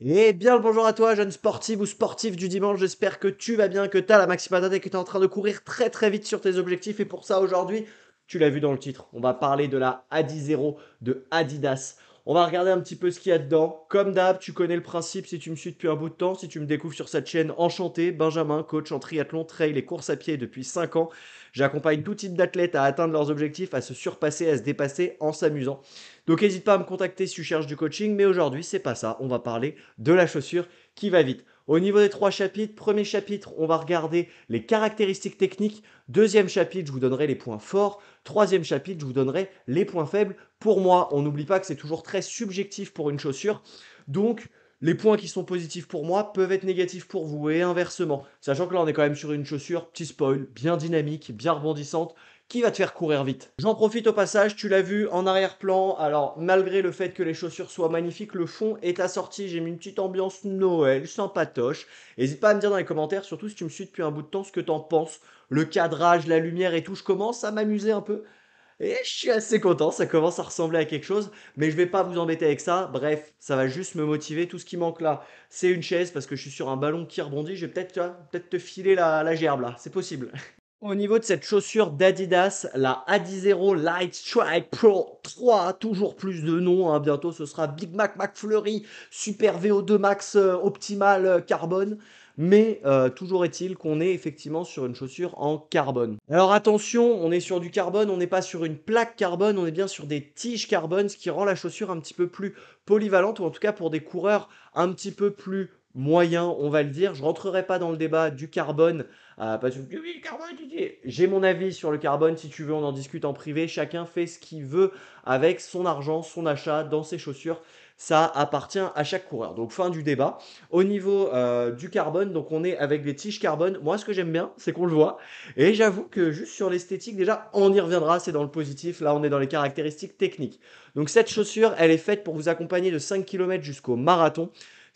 Eh bien le bonjour à toi jeune sportive ou sportif du dimanche, j'espère que tu vas bien, que tu as la maxi patate et que tu es en train de courir très très vite sur tes objectifs et pour ça aujourd'hui, tu l'as vu dans le titre, on va parler de la Adi 0 de Adidas. On va regarder un petit peu ce qu'il y a dedans. Comme d'hab, tu connais le principe si tu me suis depuis un bout de temps, si tu me découvres sur cette chaîne, enchanté, Benjamin, coach en triathlon, trail et course à pied depuis 5 ans. J'accompagne tout type d'athlètes à atteindre leurs objectifs, à se surpasser, à se dépasser en s'amusant. Donc n'hésite pas à me contacter si tu cherches du coaching, mais aujourd'hui c'est pas ça, on va parler de la chaussure qui va vite. Au niveau des trois chapitres, premier chapitre, on va regarder les caractéristiques techniques. Deuxième chapitre, je vous donnerai les points forts. Troisième chapitre, je vous donnerai les points faibles. Pour moi, on n'oublie pas que c'est toujours très subjectif pour une chaussure. Donc, les points qui sont positifs pour moi peuvent être négatifs pour vous et inversement. Sachant que là, on est quand même sur une chaussure, petit spoil, bien dynamique, bien rebondissante, qui va te faire courir vite. J'en profite au passage, tu l'as vu en arrière-plan. Alors, malgré le fait que les chaussures soient magnifiques, le fond est assorti. J'ai mis une petite ambiance Noël, sympatoche. N'hésite pas à me dire dans les commentaires, surtout si tu me suis depuis un bout de temps, ce que t'en penses. Le cadrage, la lumière et tout, je commence à m'amuser un peu. Et je suis assez content, ça commence à ressembler à quelque chose, mais je vais pas vous embêter avec ça. Bref, ça va juste me motiver. Tout ce qui manque là, c'est une chaise parce que je suis sur un ballon qui rebondit. Je vais peut-être peut te filer la, la gerbe là, c'est possible. Au niveau de cette chaussure d'Adidas, la Adizero Light Strike Pro 3, toujours plus de noms, hein. bientôt ce sera Big Mac McFlurry, Super VO2 Max euh, Optimal euh, Carbone, mais euh, toujours est-il qu'on est effectivement sur une chaussure en carbone. Alors attention, on est sur du carbone, on n'est pas sur une plaque carbone, on est bien sur des tiges carbone, ce qui rend la chaussure un petit peu plus polyvalente, ou en tout cas pour des coureurs un petit peu plus moyen, on va le dire. Je rentrerai pas dans le débat du carbone, euh, parce que j'ai mon avis sur le carbone. Si tu veux, on en discute en privé. Chacun fait ce qu'il veut avec son argent, son achat, dans ses chaussures. Ça appartient à chaque coureur. Donc fin du débat. Au niveau euh, du carbone, donc on est avec des tiges carbone. Moi, ce que j'aime bien, c'est qu'on le voit. Et j'avoue que juste sur l'esthétique, déjà, on y reviendra. C'est dans le positif. Là, on est dans les caractéristiques techniques. Donc cette chaussure, elle est faite pour vous accompagner de 5 km jusqu'au marathon.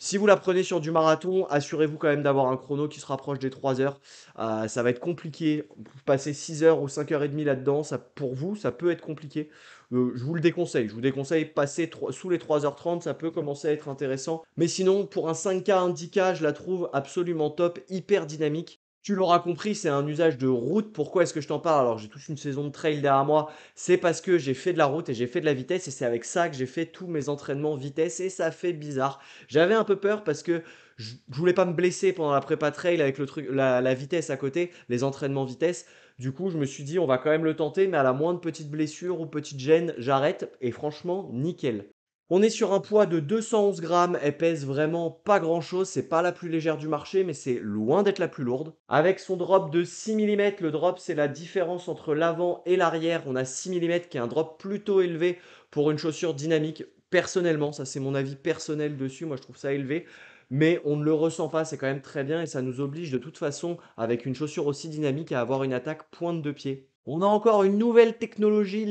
Si vous la prenez sur du marathon, assurez-vous quand même d'avoir un chrono qui se rapproche des 3 heures. Euh, ça va être compliqué. Passer 6 heures ou 5 h demie là-dedans, ça, pour vous, ça peut être compliqué. Euh, je vous le déconseille. Je vous déconseille, passer sous les 3h30, ça peut commencer à être intéressant. Mais sinon, pour un 5K, un 10K, je la trouve absolument top, hyper dynamique. Tu l'auras compris, c'est un usage de route. Pourquoi est-ce que je t'en parle Alors j'ai toute une saison de trail derrière moi. C'est parce que j'ai fait de la route et j'ai fait de la vitesse et c'est avec ça que j'ai fait tous mes entraînements vitesse et ça fait bizarre. J'avais un peu peur parce que je, voulais pas me blesser pendant la prépa trail avec le truc, la, la vitesse à côté, les entraînements vitesse. Du coup, je me suis dit, on va quand même le tenter, mais à la moindre petite blessure ou petite gêne, j'arrête. Et franchement, nickel. On est sur un poids de 211 grammes, elle pèse vraiment pas grand chose, c'est pas la plus légère du marché, mais c'est loin d'être la plus lourde. Avec son drop de 6 mm, le drop c'est la différence entre l'avant et l'arrière, on a 6 mm qui est un drop plutôt élevé pour une chaussure dynamique, personnellement, ça c'est mon avis personnel dessus, moi je trouve ça élevé mais on ne le ressent pas, c'est quand même très bien et ça nous oblige de toute façon, avec une chaussure aussi dynamique, à avoir une attaque pointe de pied. On a encore une nouvelle technologie,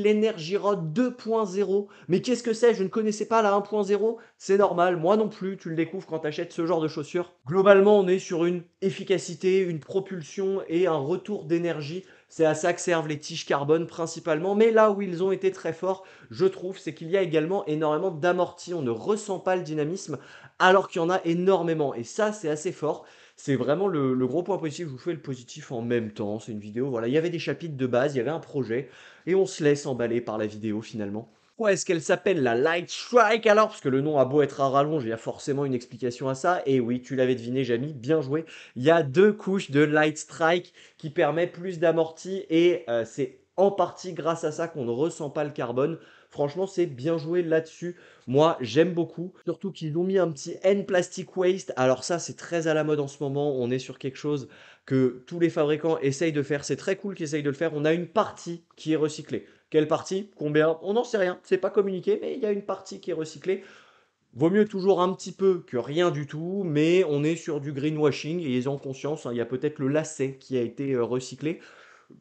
Rod 2.0. Mais qu'est-ce que c'est Je ne connaissais pas la 1.0. C'est normal, moi non plus, tu le découvres quand tu achètes ce genre de chaussures. Globalement, on est sur une efficacité, une propulsion et un retour d'énergie. C'est à ça que servent les tiges carbone principalement. Mais là où ils ont été très forts, je trouve, c'est qu'il y a également énormément d'amortis. On ne ressent pas le dynamisme alors qu'il y en a énormément. Et ça, c'est assez fort c'est vraiment le, gros point positif. Je vous fais le positif en même temps. C'est une vidéo. Voilà, il y avait des chapitres de base, il y avait un projet, et on se laisse emballer par la vidéo finalement. Pourquoi est-ce qu'elle s'appelle la Light Strike alors Parce que le nom a beau être à rallonge, il y a forcément une explication à ça. Et oui, tu l'avais deviné, Jamie, bien joué. Il y a deux couches de Light Strike qui permettent plus d'amorti et euh, c'est en partie grâce à ça qu'on ne ressent pas le carbone. Franchement, c'est bien joué là-dessus. Moi, j'aime beaucoup. Surtout qu'ils ont mis un petit N plastic waste. Alors ça, c'est très à la mode en ce moment. On est sur quelque chose que tous les fabricants essayent de faire. C'est très cool qu'ils essayent de le faire. On a une partie qui est recyclée. Quelle partie Combien On n'en sait rien. C'est pas communiqué, mais il y a une partie qui est recyclée. Vaut mieux toujours un petit peu que rien du tout, mais on est sur du greenwashing et ils ont conscience. Hein. il y a peut-être le lacet qui a été euh, recyclé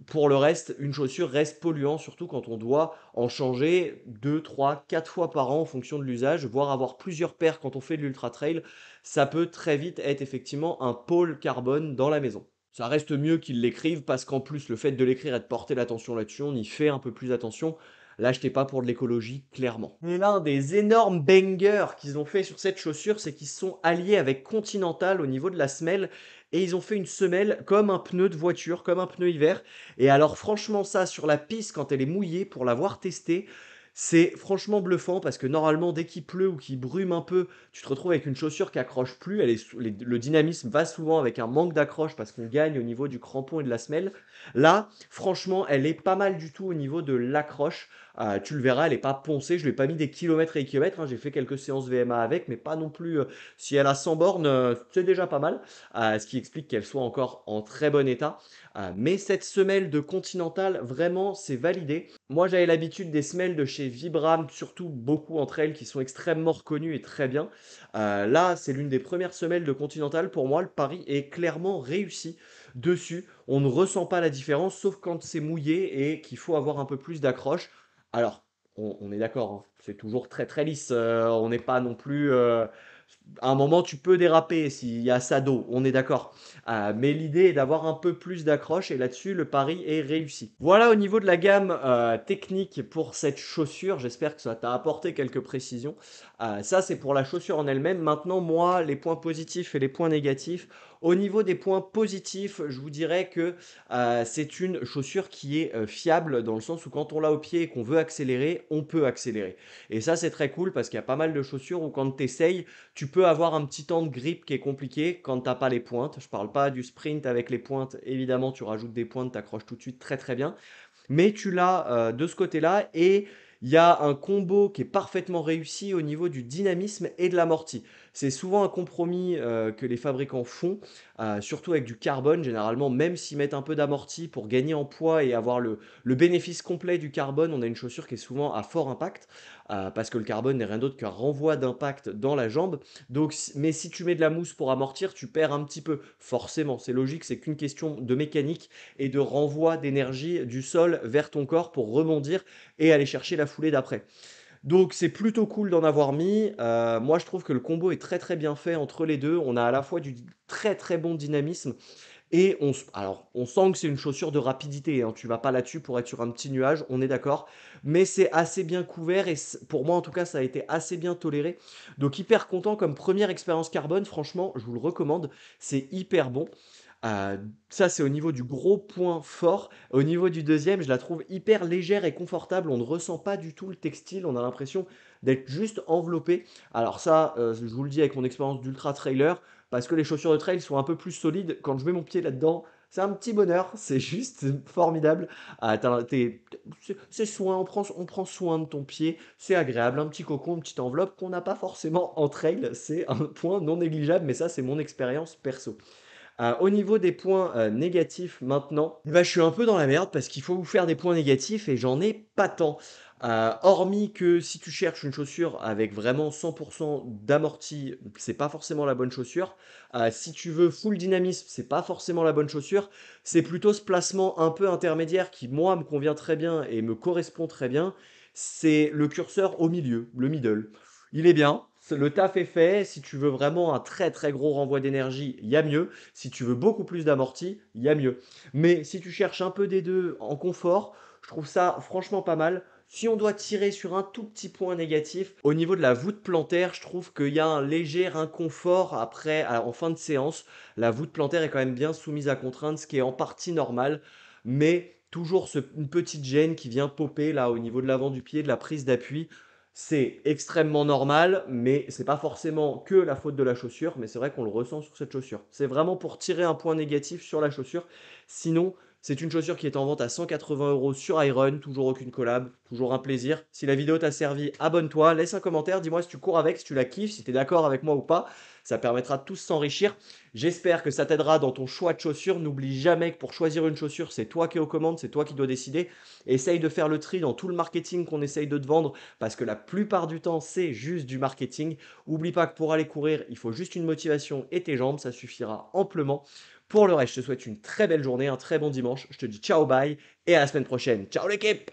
pour le reste, une chaussure reste polluante, surtout quand on doit en changer 2, 3, 4 fois par an en fonction de l'usage, voire avoir plusieurs paires quand on fait de l'ultra-trail. Ça peut très vite être effectivement un pôle carbone dans la maison. Ça reste mieux qu'ils l'écrivent parce qu'en plus, le fait de l'écrire et de porter l'attention là-dessus, on y fait un peu plus attention. Là, je pas pour de l'écologie, clairement. Mais l'un des énormes bangers qu'ils ont fait sur cette chaussure, c'est qu'ils sont alliés avec Continental au niveau de la semelle et ils ont fait une semelle comme un pneu de voiture, comme un pneu hiver. Et alors franchement ça sur la piste quand elle est mouillée pour l'avoir testée... C'est franchement bluffant parce que normalement, dès qu'il pleut ou qu'il brume un peu, tu te retrouves avec une chaussure qui accroche plus. le dynamisme va souvent avec un manque d'accroche parce qu'on gagne au niveau du crampon et de la semelle. Là, franchement, elle est pas mal du tout au niveau de l'accroche. Euh, tu le verras, elle n'est pas poncée. Je ne lui ai pas mis des kilomètres et des kilomètres. Hein. J'ai fait quelques séances VMA avec, mais pas non plus. Euh, si elle a 100 bornes, euh, c'est déjà pas mal. ce qui explique qu'elle soit encore en très bon état. mais cette semelle de Continental, vraiment, c'est validé. Moi, j'avais l'habitude des semelles de chez Vibram, surtout beaucoup entre elles qui sont extrêmement reconnues et très bien. Euh, là, c'est l'une des premières semelles de Continental. Pour moi, le pari est clairement réussi dessus. On ne ressent pas la différence, sauf quand c'est mouillé et qu'il faut avoir un peu plus d'accroche. Alors, on, est d'accord, hein, c'est toujours très très lisse. Euh, on n'est pas non plus. Euh, à un moment, tu peux déraper s'il y a d'eau, on est d'accord. Euh, mais l'idée est d'avoir un peu plus d'accroche et là-dessus, le pari est réussi. Voilà au niveau de la gamme euh, technique pour cette chaussure. J'espère que ça t'a apporté quelques précisions. Euh, ça, c'est pour la chaussure en elle-même. Maintenant, moi, les points positifs et les points négatifs. Au niveau des points positifs, je vous dirais que euh, c'est une chaussure qui est euh, fiable dans le sens où quand on l'a au pied et qu'on veut accélérer, on peut accélérer. Et ça, c'est très cool parce qu'il y a pas mal de chaussures où quand tu essayes, tu peux avoir un petit temps de grip qui est compliqué quand tu n'as pas les pointes. Je parle pas du sprint avec les pointes. Évidemment, tu rajoutes des pointes, t'accroches tout de suite très très bien. Mais tu l'as euh, de ce côté-là et il y a un combo qui est parfaitement réussi au niveau du dynamisme et de l'amorti. C'est souvent un compromis euh, que les fabricants font, euh, surtout avec du carbone. Généralement, même s'ils mettent un peu d'amorti pour gagner en poids et avoir le, bénéfice complet du carbone, on a une chaussure qui est souvent à fort impact, euh, parce que le carbone n'est rien d'autre qu'un renvoi d'impact dans la jambe. Donc, mais si tu mets de la mousse pour amortir, tu perds un petit peu. Forcément, c'est logique, c'est qu'une question de mécanique et de renvoi d'énergie du sol vers ton corps pour rebondir et aller chercher la foulée d'après. Donc c'est plutôt cool d'en avoir mis. Euh, moi je trouve que le combo est très très bien fait entre les deux. On a à la fois du très très bon dynamisme et on, alors, on sent que c'est une chaussure de rapidité. Tu hein. Tu vas pas là-dessus pour être sur un petit nuage, on est d'accord. Mais c'est assez bien couvert et pour moi, en tout cas, ça a été assez bien toléré. Donc, hyper content comme première expérience carbone. Franchement, je vous le recommande. C'est hyper bon. Euh, ça, c'est au niveau du gros point fort. Au niveau du deuxième, je la trouve hyper légère et confortable. On ne ressent pas du tout le textile. On a l'impression d'être juste enveloppé. Alors ça, euh, je vous le dis avec mon expérience d'ultra trailer, parce que les chaussures de trail sont un peu plus solides. Quand je mets mon pied là-dedans, c'est un petit bonheur, c'est juste formidable. Ah, c'est soin, on prend, on prend soin de ton pied, c'est agréable, un petit cocon, une petite enveloppe qu'on n'a pas forcément en trail, c'est un point non négligeable, mais ça c'est mon expérience perso. Euh, au niveau des points euh, négatifs maintenant, bah, je suis un peu dans la merde parce qu'il faut vous faire des points négatifs et j'en ai pas tant. Euh, hormis que si tu cherches une chaussure avec vraiment 100% d'amorti, c'est pas forcément la bonne chaussure. si tu veux full dynamisme, c'est pas forcément la bonne chaussure. C'est plutôt ce placement un peu intermédiaire qui, moi, me convient très bien et me correspond très bien. C'est le curseur au milieu, le middle. Il est bien, le taf est fait. Si tu veux vraiment un très très gros renvoi d'énergie, il y a mieux. Si tu veux beaucoup plus d'amorti, il y a mieux. Mais si tu cherches un peu des deux en confort, je trouve ça franchement pas mal. Si on doit tirer sur un tout petit point négatif, au niveau de la voûte plantaire, je trouve qu'il y a un léger inconfort après, en fin de séance. La voûte plantaire est quand même bien soumise à contraintes, ce qui est en partie normal, mais toujours une petite gêne qui vient popper là au niveau de l'avant du pied, de la prise d'appui. C'est extrêmement normal, mais c'est pas forcément que la faute de la chaussure, mais c'est vrai qu'on le ressent sur cette chaussure. C'est vraiment pour tirer un point négatif sur la chaussure. Sinon, c'est une chaussure qui est en vente à 180 euros sur Iron, toujours aucune collab, toujours un plaisir. Si la vidéo t'a servi, abonne-toi, laisse un commentaire, dis-moi si tu cours avec, si tu la kiffes, si tu es d'accord avec moi ou pas. Ça permettra de tous s'enrichir. J'espère que ça t'aidera dans ton choix de chaussures. N'oublie jamais que pour choisir une chaussure, c'est toi qui es aux commandes, c'est toi qui dois décider. Essaye de faire le tri dans tout le marketing qu'on essaye de te vendre parce que la plupart du temps, c'est juste du marketing. Oublie pas que pour aller courir, il faut juste une motivation et tes jambes, ça suffira amplement. Pour le reste, je te souhaite une très belle journée, un très bon dimanche. Je te dis ciao, bye et à la semaine prochaine. Ciao l'équipe